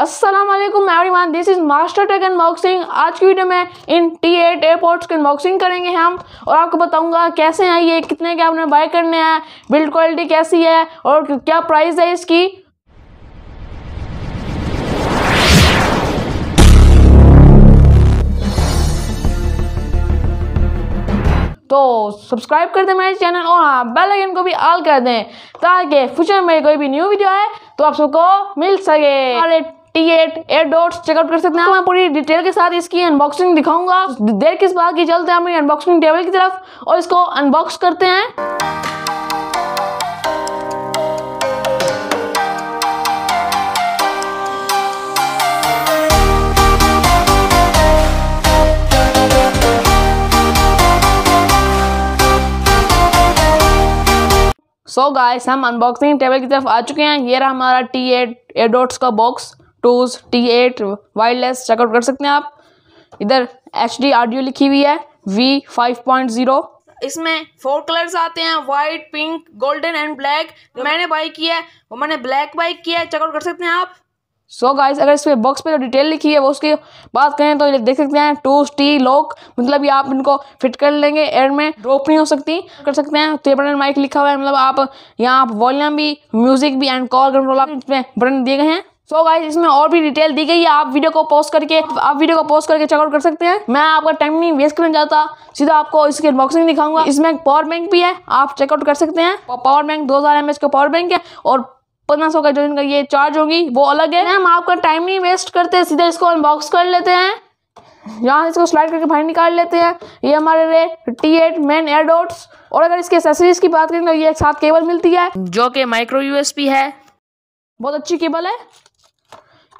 Aslam everyone this is master tech unboxing आज की video में इन टी एट एयरपोर्ट्स की अनबॉक्सिंग करेंगे हम और आपको बताऊंगा कैसे हैं ये कितने के आपने बाय करने हैं बिल्ड क्वालिटी कैसी है और क्या प्राइस है इसकी तो सब्सक्राइब कर दें मेरे चैनल और हाँ बेल आइकन को भी ऑल कर दें ताकि फ्यूचर में कोई भी न्यू वीडियो आए तो आप सबको मिल सके और टी एट एट चेकआउट कर सकते हैं मैं पूरी डिटेल के साथ इसकी अनबॉक्सिंग दिखाऊंगा देर किस बात की चलते हैं अपनी अनबॉक्सिंग टेबल की तरफ और इसको अनबॉक्स करते हैं सो so गाइस हम अनबॉक्सिंग टेबल की तरफ आ चुके हैं ये रहा हमारा टी एट एडोट्स का बॉक्स टूज टी एट वायरलेस चेकआउट कर सकते हैं आप इधर एच डी ऑडियो लिखी हुई है वी फाइव पॉइंट जीरो इसमें फोर कलर्स आते हैं white pink golden and black मैंने बाई किया है वो मैंने ब्लैक बाई किया है चेकआउट कर सकते हैं आप सो so गाइस अगर इस बॉक्स पे जो डिटेल लिखी है वो उसकी बात करें तो ये देख सकते हैं टू टी लॉक मतलब ये आप इनको फिट कर लेंगे एयर में ड्रॉप नहीं हो सकती कर सकते हैं तो ये बटन माइक लिखा हुआ है मतलब आप यहाँ आप वॉल्यूम भी म्यूजिक भी एंड कॉल कंट्रोल आप इसमें बटन दिए गए हैं सो so गाइस इसमें और भी डिटेल दी गई है आप वीडियो को पोस्ट करके आप वीडियो को पोस्ट करके चेकआउट कर सकते हैं मैं आपका टाइम नहीं वेस्ट करना चाहता सीधा आपको इसकी अनबॉक्सिंग दिखाऊंगा इसमें पावर बैंक भी है आप चेकआउट कर सकते हैं पावर बैंक दो हजार एमएच का पावर बैंक है और पंद्रह सौ का जो इनका ये चार्ज होगी वो अलग है हम आपका टाइम नहीं वेस्ट करते सीधे इसको अनबॉक्स कर लेते हैं यहाँ इसको स्लाइड करके बाहर निकाल लेते हैं ये हमारे लिए टी एट मेन एयरडोट्स और अगर इसके एसेसरीज की बात करें तो ये एक साथ केबल मिलती है जो कि माइक्रो यूएसपी है बहुत अच्छी केबल है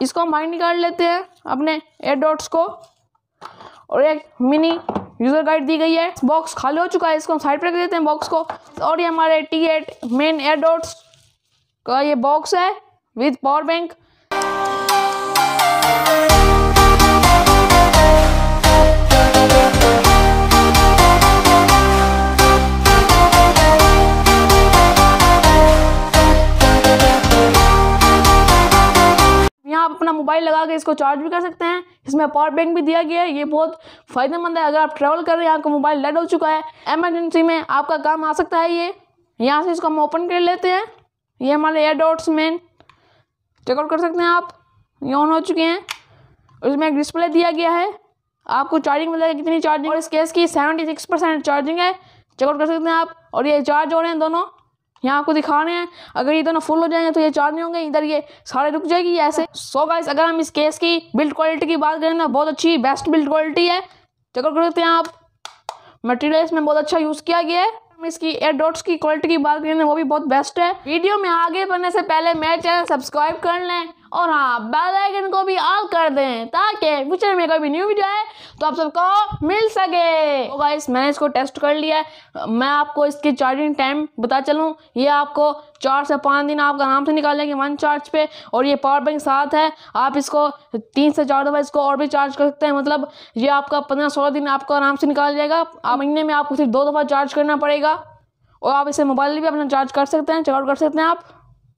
इसको हम बाइंड निकाल लेते हैं अपने एड डॉट्स को और एक मिनी यूज़र गाइड दी गई है बॉक्स खाली हो चुका है इसको हम साइड पर रख देते हैं बॉक्स को और ये हमारे T eight main air dots का ये बॉक्स है विथ पावर बैंक यहाँ आप अपना मोबाइल लगा के इसको चार्ज भी कर सकते हैं इसमें पावर बैंक भी दिया गया है ये बहुत फ़ायदेमंद है अगर आप ट्रेवल कर रहे हैं आपका मोबाइल डेड हो चुका है एमरजेंसी में आपका काम आ सकता है ये यहाँ से इसको हम ओपन कर लेते हैं ये हमारे एयर डॉट्स मेन चेकआउट कर सकते हैं आप ये ऑन हो चुके हैं इसमें एक डिस्प्ले दिया गया है आपको चार्जिंग मिलेगा कितनी चार्जिंग और इस केस की सेवेंटी सिक्स परसेंट चार्जिंग है चेकआउट कर सकते हैं आप और ये चार्ज हो रहे हैं दोनों यहाँ आपको दिखा रहे हैं अगर ये दोनों फुल हो जाएंगे तो ये चार नहीं होंगे इधर ये सारे रुक जाएगी ऐसे सो so गाइस अगर हम इस केस की बिल्ड क्वालिटी की बात करें ना बहुत अच्छी बेस्ट बिल्ड क्वालिटी है चेकआउट कर सकते हैं आप मटेरियल इसमें बहुत अच्छा यूज़ किया गया है हम इसकी एयर डॉट्स की क्वालिटी की बात करें वो भी बहुत बेस्ट है वीडियो में आगे बढ़ने से पहले मेरे चैनल सब्सक्राइब कर लें और हाँ बेल आइकन को भी ऑल कर दें ताकि फ्यूचर में कोई भी न्यू वीडियो आए तो आप सबको मिल सके तो गाइस मैंने इसको टेस्ट कर लिया है मैं आपको इसकी चार्जिंग टाइम बता चलूँ ये आपको चार से पाँच दिन आप आराम से निकाल लेंगे वन चार्ज पे और ये पावर बैंक साथ है आप इसको तीन से चार दफ़ा इसको और भी चार्ज कर सकते हैं मतलब ये आपका पंद्रह सोलह दिन आपको आराम से निकाल जाएगा आप महीने में आपको सिर्फ दो दफ़ा चार्ज करना पड़ेगा और आप इसे मोबाइल भी अपना चार्ज कर सकते हैं चेकआउट कर सकते हैं आप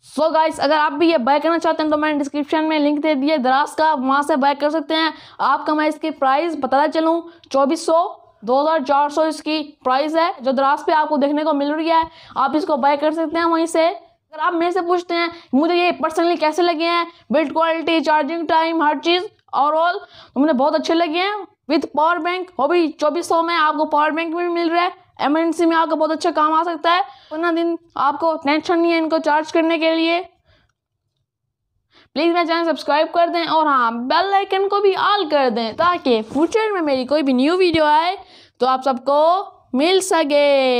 सो so गाइस अगर आप भी ये बाय करना चाहते हैं तो मैंने डिस्क्रिप्शन में लिंक दे दिया दराज का वहाँ से बाय कर सकते हैं आपका मैं इसकी प्राइस बताता चलूँ चौबीस सौ दो हज़ार चार सौ इसकी प्राइस है जो दराज पे आपको देखने को मिल रही है आप इसको बाय कर सकते हैं वहीं से अगर आप मेरे से पूछते हैं मुझे ये पर्सनली कैसे लगे हैं बिल्ड क्वालिटी चार्जिंग टाइम हर चीज़ ओवरऑल तो मुझे बहुत अच्छे लगे हैं विथ पावर बैंक वो भी चौबीस सौ में आपको पावर बैंक भी मिल रहा है एमरजेंसी में आपका बहुत अच्छा काम आ सकता है पंद्रह दिन आपको टेंशन नहीं है इनको चार्ज करने के लिए प्लीज़ मेरा चैनल सब्सक्राइब कर दें और हाँ बेल आइकन को भी ऑल कर दें ताकि फ्यूचर में मेरी कोई भी न्यू वीडियो आए तो आप सबको मिल सके